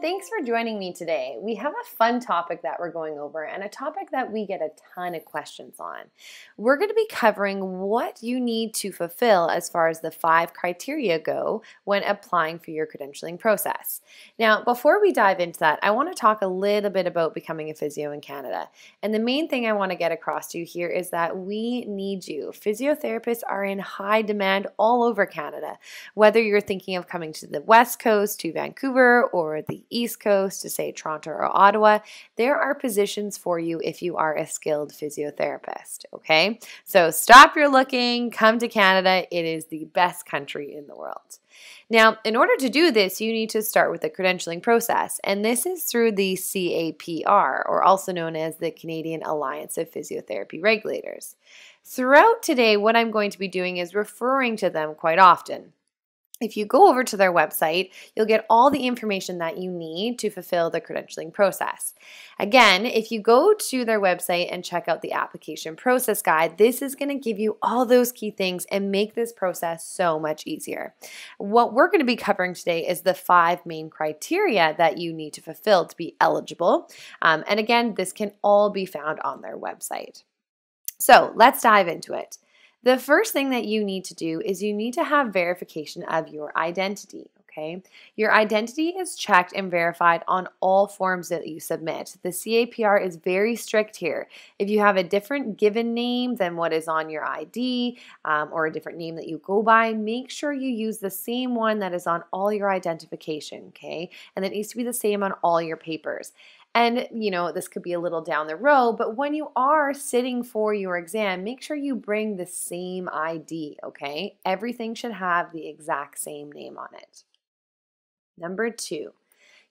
thanks for joining me today. We have a fun topic that we're going over and a topic that we get a ton of questions on. We're going to be covering what you need to fulfill as far as the five criteria go when applying for your credentialing process. Now, before we dive into that, I want to talk a little bit about becoming a physio in Canada. And the main thing I want to get across to you here is that we need you. Physiotherapists are in high demand all over Canada, whether you're thinking of coming to the West Coast, to Vancouver, or the East Coast, to say Toronto or Ottawa, there are positions for you if you are a skilled physiotherapist. Okay, so stop your looking, come to Canada. It is the best country in the world. Now, in order to do this, you need to start with the credentialing process, and this is through the CAPR, or also known as the Canadian Alliance of Physiotherapy Regulators. Throughout today, what I'm going to be doing is referring to them quite often if you go over to their website, you'll get all the information that you need to fulfill the credentialing process. Again, if you go to their website and check out the application process guide, this is going to give you all those key things and make this process so much easier. What we're going to be covering today is the five main criteria that you need to fulfill to be eligible. Um, and again, this can all be found on their website. So let's dive into it. The first thing that you need to do is you need to have verification of your identity. Okay. Your identity is checked and verified on all forms that you submit. The CAPR is very strict here. If you have a different given name than what is on your ID um, or a different name that you go by, make sure you use the same one that is on all your identification, okay? And it needs to be the same on all your papers. And, you know, this could be a little down the road, but when you are sitting for your exam, make sure you bring the same ID, okay? Everything should have the exact same name on it. Number two,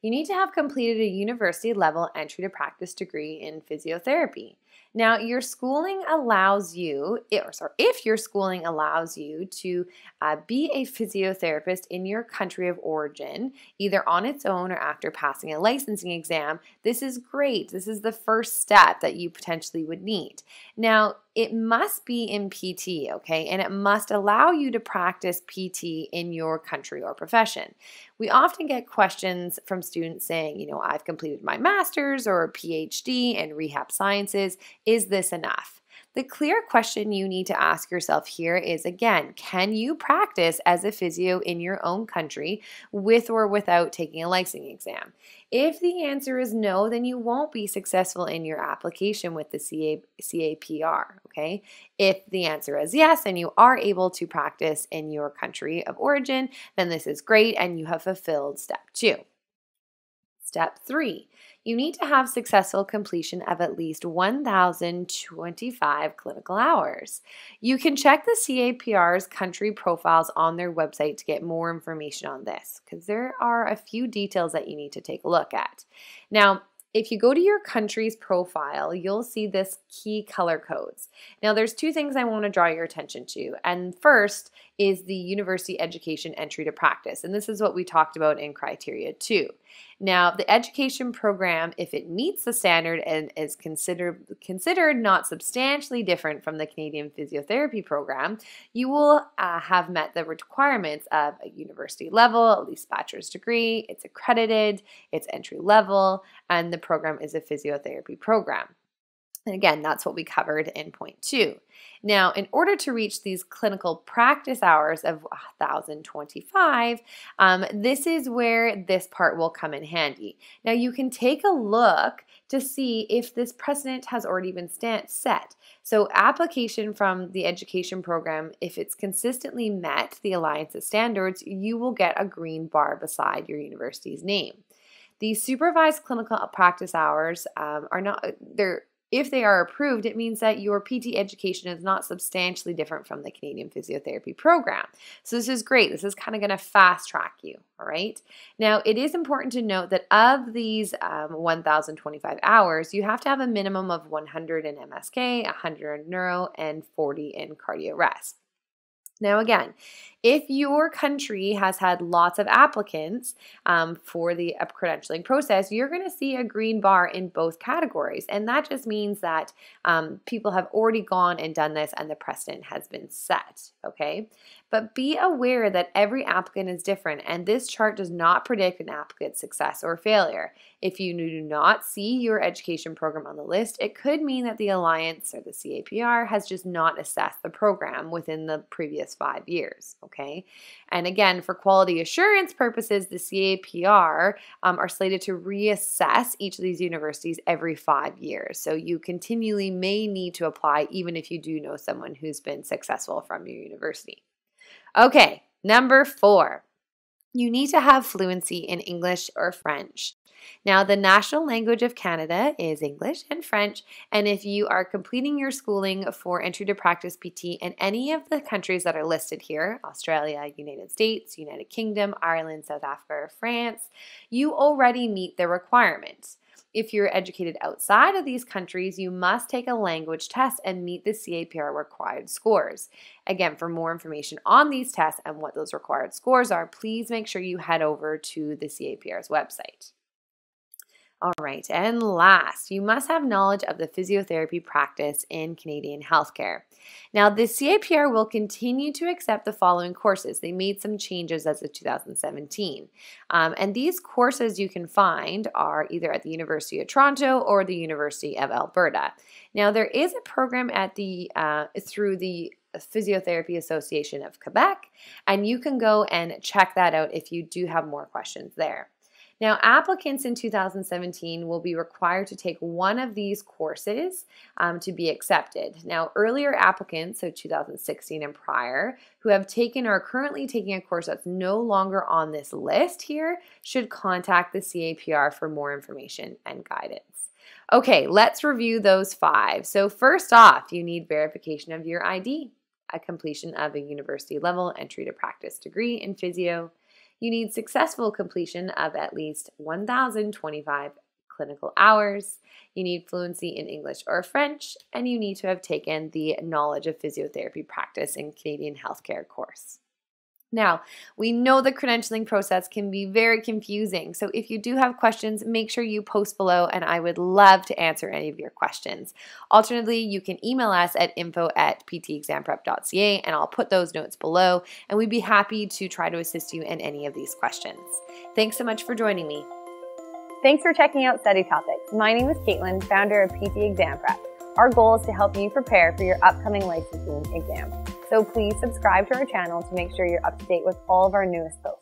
you need to have completed a university level entry to practice degree in physiotherapy. Now, your schooling allows you, or sorry, if your schooling allows you to uh, be a physiotherapist in your country of origin, either on its own or after passing a licensing exam, this is great. This is the first step that you potentially would need. Now, it must be in PT, okay? And it must allow you to practice PT in your country or profession. We often get questions from students saying, you know, I've completed my master's or PhD in rehab sciences. Is this enough? The clear question you need to ask yourself here is again, can you practice as a physio in your own country with or without taking a licensing exam? If the answer is no, then you won't be successful in your application with the CA, CAPR, okay? If the answer is yes and you are able to practice in your country of origin, then this is great and you have fulfilled step two. Step three, you need to have successful completion of at least 1,025 clinical hours. You can check the CAPR's country profiles on their website to get more information on this because there are a few details that you need to take a look at. Now, if you go to your country's profile, you'll see this key color codes. Now there's two things I want to draw your attention to. And first is the university education entry to practice. And this is what we talked about in criteria two. Now, the education program, if it meets the standard and is considered considered not substantially different from the Canadian physiotherapy program, you will uh, have met the requirements of a university level, at least bachelor's degree, it's accredited, it's entry level, and the program is a physiotherapy program. And again, that's what we covered in point two. Now, in order to reach these clinical practice hours of 1,025, um, this is where this part will come in handy. Now, you can take a look to see if this precedent has already been set. So application from the education program, if it's consistently met the Alliance's standards, you will get a green bar beside your university's name. These supervised clinical practice hours um, are not, uh, they're if they are approved, it means that your PT education is not substantially different from the Canadian Physiotherapy Program. So this is great. This is kind of going to fast track you, all right? Now, it is important to note that of these um, 1,025 hours, you have to have a minimum of 100 in MSK, 100 in neuro, and 40 in cardio rest. Now, again, if your country has had lots of applicants um, for the credentialing process, you're going to see a green bar in both categories. And that just means that um, people have already gone and done this and the precedent has been set. Okay. But be aware that every applicant is different, and this chart does not predict an applicant's success or failure. If you do not see your education program on the list, it could mean that the Alliance or the CAPR has just not assessed the program within the previous five years. Okay okay? And again, for quality assurance purposes, the CAPR um, are slated to reassess each of these universities every five years. So you continually may need to apply, even if you do know someone who's been successful from your university. Okay, number four. You need to have fluency in English or French. Now, the national language of Canada is English and French, and if you are completing your schooling for entry to practice PT in any of the countries that are listed here Australia, United States, United Kingdom, Ireland, South Africa, France you already meet the requirements. If you're educated outside of these countries, you must take a language test and meet the CAPR required scores. Again, for more information on these tests and what those required scores are, please make sure you head over to the CAPR's website. All right, and last, you must have knowledge of the physiotherapy practice in Canadian healthcare. Now, the CAPR will continue to accept the following courses. They made some changes as of 2017. Um, and these courses you can find are either at the University of Toronto or the University of Alberta. Now, there is a program at the uh, through the Physiotherapy Association of Quebec, and you can go and check that out if you do have more questions there. Now, applicants in 2017 will be required to take one of these courses um, to be accepted. Now, earlier applicants, so 2016 and prior, who have taken or are currently taking a course that's no longer on this list here should contact the CAPR for more information and guidance. Okay, let's review those five. So, first off, you need verification of your ID, a completion of a university level entry to practice degree in physio you need successful completion of at least 1,025 clinical hours. You need fluency in English or French, and you need to have taken the Knowledge of Physiotherapy Practice in Canadian Healthcare course. Now, we know the credentialing process can be very confusing. So, if you do have questions, make sure you post below and I would love to answer any of your questions. Alternatively, you can email us at info at ptexamprep.ca and I'll put those notes below and we'd be happy to try to assist you in any of these questions. Thanks so much for joining me. Thanks for checking out Study Topics. My name is Caitlin, founder of PT Exam Prep. Our goal is to help you prepare for your upcoming licensing exam. So please subscribe to our channel to make sure you're up to date with all of our newest posts.